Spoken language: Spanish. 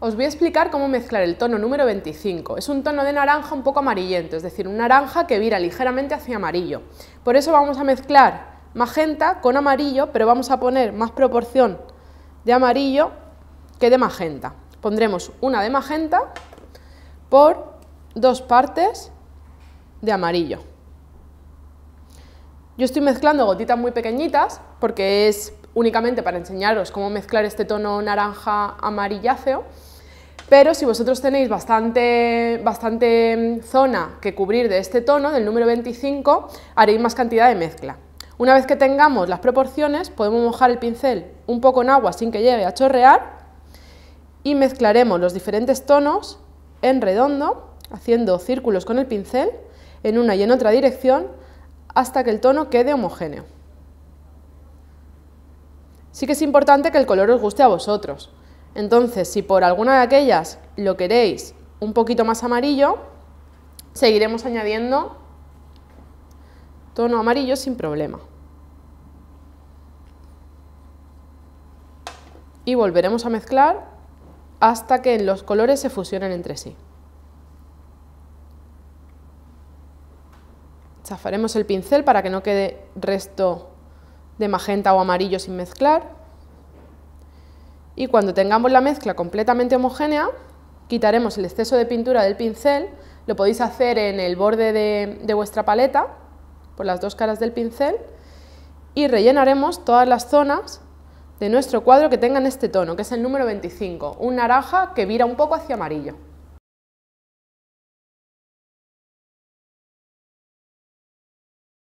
Os voy a explicar cómo mezclar el tono número 25. Es un tono de naranja un poco amarillento, es decir, un naranja que vira ligeramente hacia amarillo. Por eso vamos a mezclar magenta con amarillo, pero vamos a poner más proporción de amarillo que de magenta. Pondremos una de magenta por dos partes de amarillo. Yo estoy mezclando gotitas muy pequeñitas porque es únicamente para enseñaros cómo mezclar este tono naranja amarilláceo, pero si vosotros tenéis bastante, bastante mm, zona que cubrir de este tono, del número 25, haréis más cantidad de mezcla. Una vez que tengamos las proporciones, podemos mojar el pincel un poco en agua sin que llegue a chorrear y mezclaremos los diferentes tonos en redondo, haciendo círculos con el pincel en una y en otra dirección hasta que el tono quede homogéneo sí que es importante que el color os guste a vosotros. Entonces, si por alguna de aquellas lo queréis un poquito más amarillo, seguiremos añadiendo tono amarillo sin problema. Y volveremos a mezclar hasta que los colores se fusionen entre sí. Chafaremos el pincel para que no quede resto de magenta o amarillo sin mezclar. Y cuando tengamos la mezcla completamente homogénea, quitaremos el exceso de pintura del pincel, lo podéis hacer en el borde de, vuestra paleta, por las dos caras del pincel, y rellenaremos todas las zonas de nuestro cuadro que tengan este tono, que es el número 25, un naranja que vira un poco hacia amarillo.